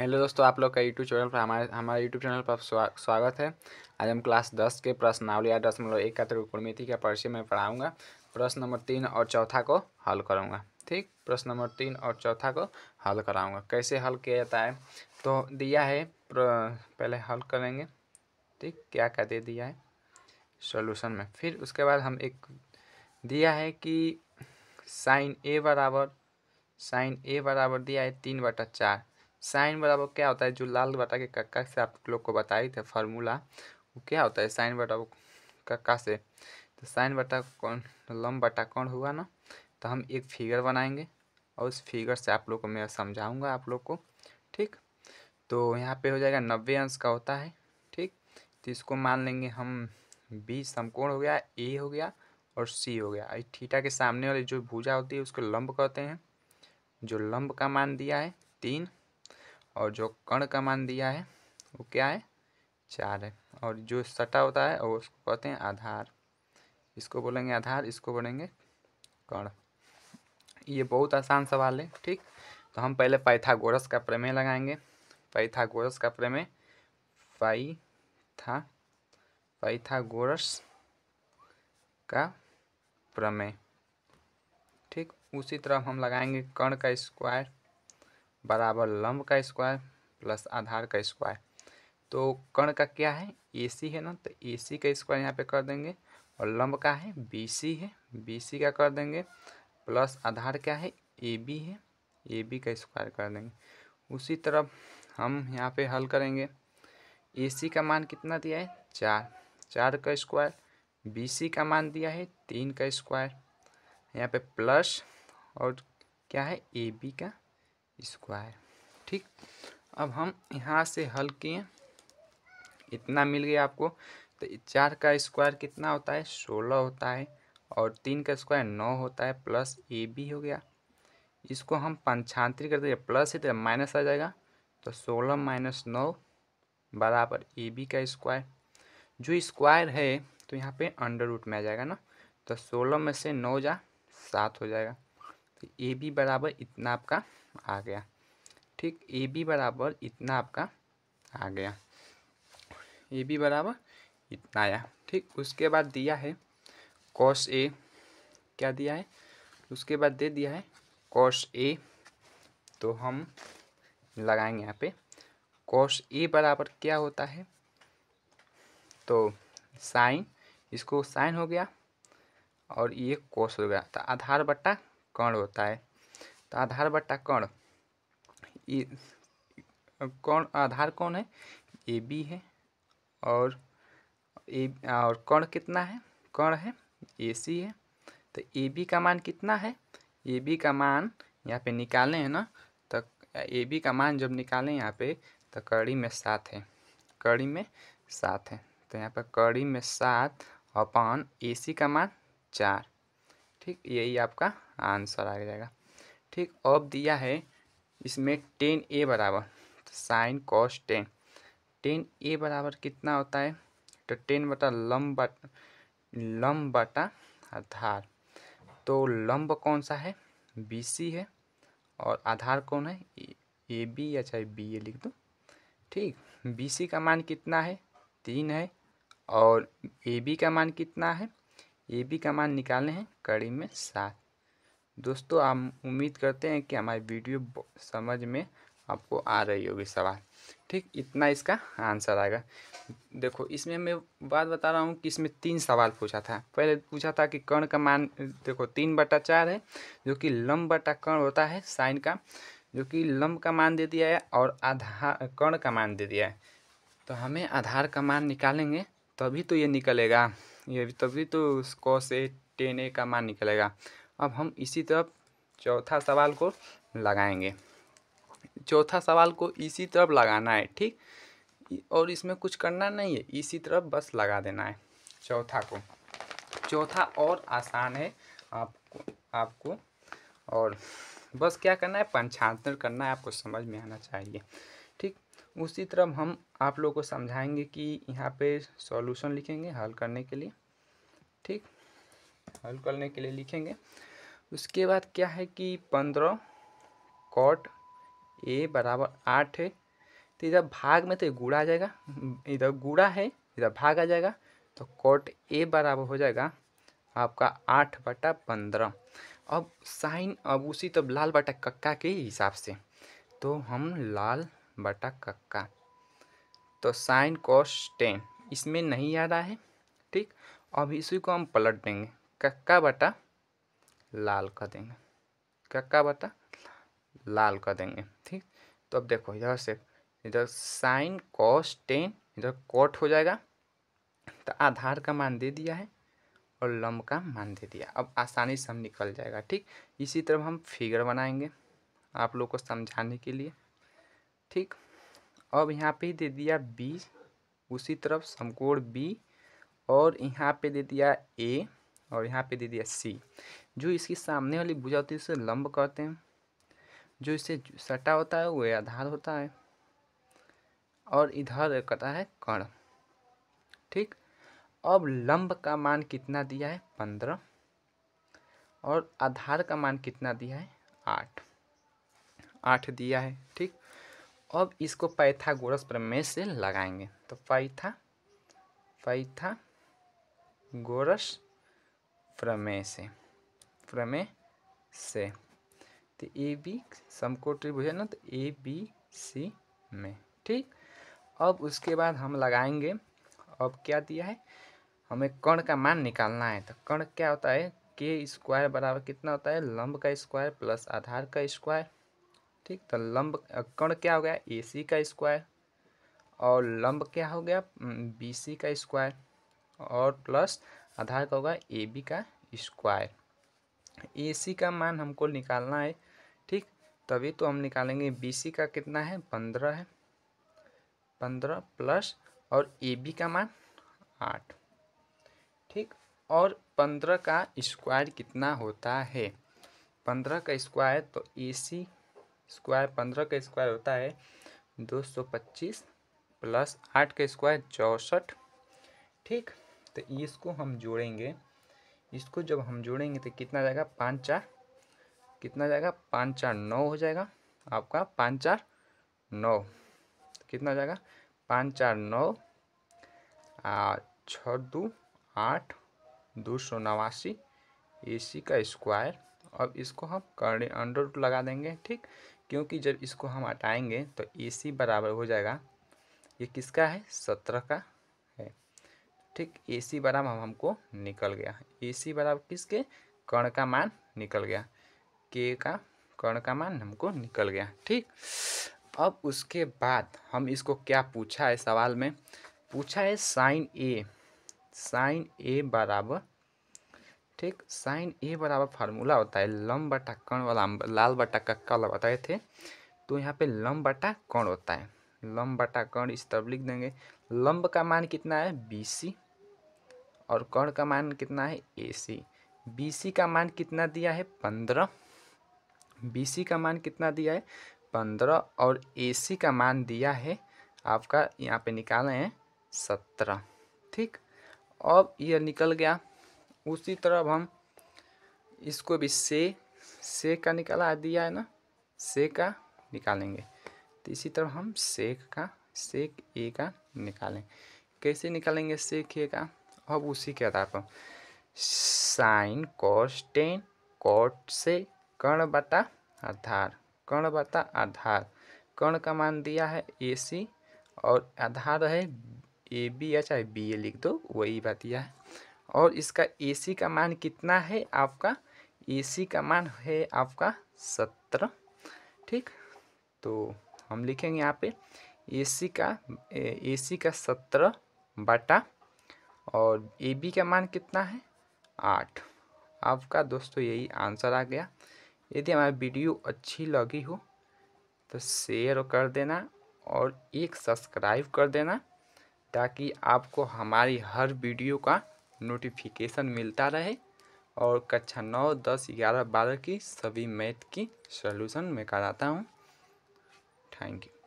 hello दोस्तों आप लोग का यूट्यूब चैनल पर हमारे हमारे यूट्यूब चैनल पर स्वागत है आज हम क्लास दस के प्रश्नावली या दशमलव एक का त्रिकोणमिति का परिचय में पढ़ाऊँगा प्रश्न नंबर तीन और चौथा को हल करूँगा ठीक प्रश्न नंबर तीन और चौथा को हल कराऊँगा कैसे हल किया जाता है तो दिया है पहले हल करेंगे ठीक क्या क्या दे दिया है सोल्यूशन में फिर उसके बाद हम एक दिया है कि साइन ए बराबर साइन ए बराबर दिया है तीन बटा चार साइन बराबर क्या होता है जो लाल बटा के कक्का से आप लोग को बताए थे फार्मूला वो क्या होता है साइन बटा कक्का से तो साइन बटा कौन लम बटा कौन हुआ ना तो हम एक फिगर बनाएंगे और उस फिगर से आप लोग को मैं समझाऊंगा आप लोग को ठीक तो यहाँ पे हो जाएगा नब्बे अंश का होता है ठीक तो इसको मान लेंगे हम बी समकोण हो गया ए हो गया और सी हो गया ठीठा के सामने वाली जो भुजा होती है उसको लंब कहते हैं जो लंब का मान दिया है तीन और जो कण का मान दिया है वो क्या है चार है और जो सटा होता है वो उसको कहते हैं आधार इसको बोलेंगे आधार इसको बोलेंगे कण ये बहुत आसान सवाल है ठीक तो हम पहले पाइथागोरस का प्रमेय लगाएंगे पाइथागोरस का प्रमेय पाई था पाइथागोरस का प्रमेय ठीक उसी तरह हम लगाएंगे कण का स्क्वायर बराबर लंब का स्क्वायर प्लस आधार का स्क्वायर तो कर्ण का क्या है ए सी है ना तो ए सी का स्क्वायर यहाँ पे कर देंगे और लंब का है बी सी है बी सी का कर देंगे प्लस आधार क्या है ए बी है ए बी का स्क्वायर कर देंगे उसी तरफ हम यहाँ पे हल करेंगे ए सी का मान कितना दिया है चार चार का स्क्वायर बी सी का मान दिया है तीन का स्क्वायर यहाँ पे प्लस और क्या है ए बी का स्क्वायर ठीक अब हम यहाँ से हल किए इतना मिल गया आपको तो चार का स्क्वायर कितना होता है सोलह होता है और तीन का स्क्वायर नौ होता है प्लस ए बी हो गया इसको हम पंचांतरी कर देंगे प्लस है तो माइनस आ जाएगा तो सोलह माइनस नौ बराबर ए बी का स्क्वायर जो स्क्वायर है तो यहाँ पे अंडर रूट में आ जाएगा ना तो सोलह में से नौ जा सात हो जाएगा तो ए बी बराबर इतना आपका आ गया ठीक ए बी बराबर इतना आपका आ गया ए बी बराबर इतना आया ठीक उसके बाद दिया है कॉस ए क्या दिया है उसके बाद दे दिया है कॉस ए तो हम लगाएंगे यहाँ पे कॉस ए बराबर क्या होता है तो साइन इसको साइन हो गया और ये कॉस हो गया तो आधार बट्टा कण होता है तो आधार बट्टा कण कण आधार कौन है ए बी है और ए और कण कितना है कण है ए सी है तो ए बी का मान कितना है ए बी का मान यहाँ पे निकालें है ना तो ए बी का मान जब निकालें यहाँ पे तो कड़ी में सात है कड़ी में सात है तो यहाँ पर कड़ी में सात अपन ए सी का मान चार ठीक यही आपका आंसर आ जाएगा ठीक अब दिया है इसमें टेन ए बराबर sin cos tan tan a बराबर कितना होता है तो टेन बटा लम्ब बट लम्ब बटा आधार तो लम्ब कौन सा है बी सी है और आधार कौन है ए बी या चाहे बी ए लिख दो ठीक बी सी का मान कितना है तीन है और ए बी का मान कितना है ए बी का मान निकालने हैं कड़ी में सात दोस्तों हम उम्मीद करते हैं कि हमारी वीडियो समझ में आपको आ रही होगी सवाल ठीक इतना इसका आंसर आएगा देखो इसमें मैं बात बता रहा हूँ कि इसमें तीन सवाल पूछा था पहले पूछा था कि कर्ण का मान देखो तीन बटा चार है जो कि लम्ब बटा कर्ण होता है साइन का जो कि लम्ब का मान दे दिया है और आधार कर्ण का मान दे दिया है तो हमें आधार का मान निकालेंगे तभी तो ये निकलेगा ये तभी तो उसको से टेन ए का मान निकलेगा अब हम इसी तरफ चौथा सवाल को लगाएंगे चौथा सवाल को इसी तरफ लगाना है ठीक और इसमें कुछ करना नहीं है इसी तरफ बस लगा देना है चौथा को चौथा और आसान है आपको आपको और बस क्या करना है पंचांतर करना है आपको समझ में आना चाहिए ठीक उसी तरफ हम आप लोगों को समझाएंगे कि यहाँ पे सॉल्यूशन लिखेंगे हल करने के लिए ठीक हल करने के लिए लिखेंगे उसके बाद क्या है कि पंद्रह कॉट ए बराबर आठ है तो इधर भाग में तो ये गुड़ा आ जाएगा इधर गुड़ा है इधर भाग आ जाएगा तो कॉट ए बराबर हो जाएगा आपका आठ बटा पंद्रह अब साइन अब उसी तब लाल बटा कक्का के हिसाब से तो हम लाल बटा कक्का तो साइन कॉस टेन इसमें नहीं आ रहा है ठीक अब इसी को हम पलट देंगे कक्का बटा लाल कर देंगे कक्का बटा लाल कर देंगे ठीक तो अब देखो इधर से इधर साइन कॉस टेन इधर कॉट हो जाएगा तो आधार का मान दे दिया है और लम्ब का मान दे दिया अब आसानी से हम निकल जाएगा ठीक इसी तरह हम फिगर बनाएंगे आप लोग को समझाने के लिए ठीक अब यहाँ पे दे दिया बी उसी तरफ समकोण बी और यहाँ पे दे दिया ए और यहाँ पे दे दिया सी जो इसकी सामने वाली भुजा होती है उसे लंब करते हैं जो इससे सटा होता है वो आधार होता है और इधर कहता है कर्ण ठीक अब लंब का मान कितना दिया है पंद्रह और आधार का मान कितना दिया है आठ आठ दिया है ठीक अब इसको गोरस प्रमेय से लगाएंगे तो पैथा पैथा गोरस प्रमेय से प्रमेय से तो ए बी समकोण त्रिभुज है ना तो ए बी सी में ठीक अब उसके बाद हम लगाएंगे अब क्या दिया है हमें कर्ण का मान निकालना है तो कर्ण क्या होता है के स्क्वायर बराबर कितना होता है लंब का स्क्वायर प्लस आधार का स्क्वायर ठीक तो लंब कर्ण क्या हो गया ए सी का स्क्वायर और लंब क्या हो गया बी सी का स्क्वायर और प्लस आधार का होगा ए बी का स्क्वायर ए सी का मान हमको निकालना है ठीक तभी तो हम निकालेंगे बी सी का कितना है पंद्रह है पंद्रह प्लस और ए बी का मान आठ ठीक और पंद्रह का स्क्वायर कितना होता है पंद्रह का स्क्वायर तो ए सी स्क्वायर पंद्रह का स्क्वायर होता है दो सौ पच्चीस प्लस आठ का स्क्वायर चौंसठ ठीक तो इसको हम जोड़ेंगे इसको जब हम जोड़ेंगे तो कितना जाएगा पाँच चार कितना जाएगा पाँच चार नौ हो जाएगा आपका पाँच चार नौ तो कितना जाएगा पाँच चार नौ छ दो आठ दो सौ नवासी ए का स्क्वायर अब इसको हम करने अंडर रूट लगा देंगे ठीक क्योंकि जब इसको हम हटाएंगे तो ए सी बराबर हो जाएगा ये किसका है सत्रह का ठीक ए सी बराबर हम हमको निकल गया ए सी बराबर किसके कर्ण का मान निकल गया के का कर्ण का मान हमको निकल गया ठीक अब उसके बाद हम इसको क्या पूछा है सवाल में पूछा है साइन ए साइन ए बराबर ठीक साइन ए बराबर फार्मूला होता है लम बटा कण वाला लाल बटा का कल बताए थे तो यहाँ पे लम बटा कण होता है लम बटा कण इस तरफ लिख देंगे लम्ब का मान कितना है बी सी और कर्ण का मान कितना है ए सी बी सी का मान कितना दिया है पंद्रह बी सी का मान कितना दिया है पंद्रह और ए सी का मान दिया है आपका यहाँ पे निकाले हैं सत्रह ठीक अब यह निकल गया उसी तरह हम इसको भी से से का निकाला दिया है ना से का निकालेंगे तो इसी तरह हम सेक का सेक ए का निकालें कैसे निकालेंगे सेक ए का अब उसी के आधार पर साइन कॉस टेन कॉट से कर्ण बटा आधार कर्ण बटा आधार कर्ण का मान दिया है ए सी और आधार है ए बी या चाहे बी ए लिख दो वही बात यह है और इसका ए सी का मान कितना है आपका ए सी का मान है आपका सत्रह ठीक तो हम लिखेंगे यहाँ पे ए सी का ए सी का सत्रह बटा और ए बी का मान कितना है आठ आपका दोस्तों यही आंसर आ गया यदि हमारी वीडियो अच्छी लगी हो तो शेयर कर देना और एक सब्सक्राइब कर देना ताकि आपको हमारी हर वीडियो का नोटिफिकेशन मिलता रहे और कक्षा नौ दस ग्यारह बारह की सभी मैथ की सॉल्यूशन मैं कराता हूँ थैंक यू